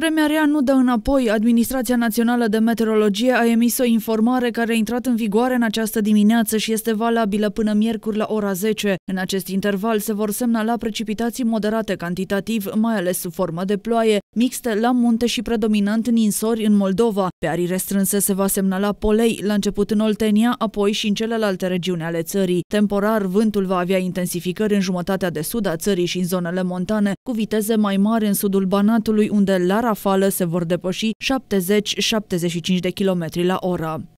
vremea rea nu dă înapoi, Administrația Națională de Meteorologie a emis o informare care a intrat în vigoare în această dimineață și este valabilă până miercuri la ora 10. În acest interval se vor semnala precipitații moderate cantitativ, mai ales sub formă de ploaie, mixte la munte și predominant ninsori în Moldova. Pe arii restrânse se va semnala polei, la început în Oltenia, apoi și în celelalte regiuni ale țării. Temporar, vântul va avea intensificări în jumătatea de sud a țării și în zonele montane, cu viteze mai mari în sudul Banatului, unde la rafală se vor depăși 70-75 de km la oră.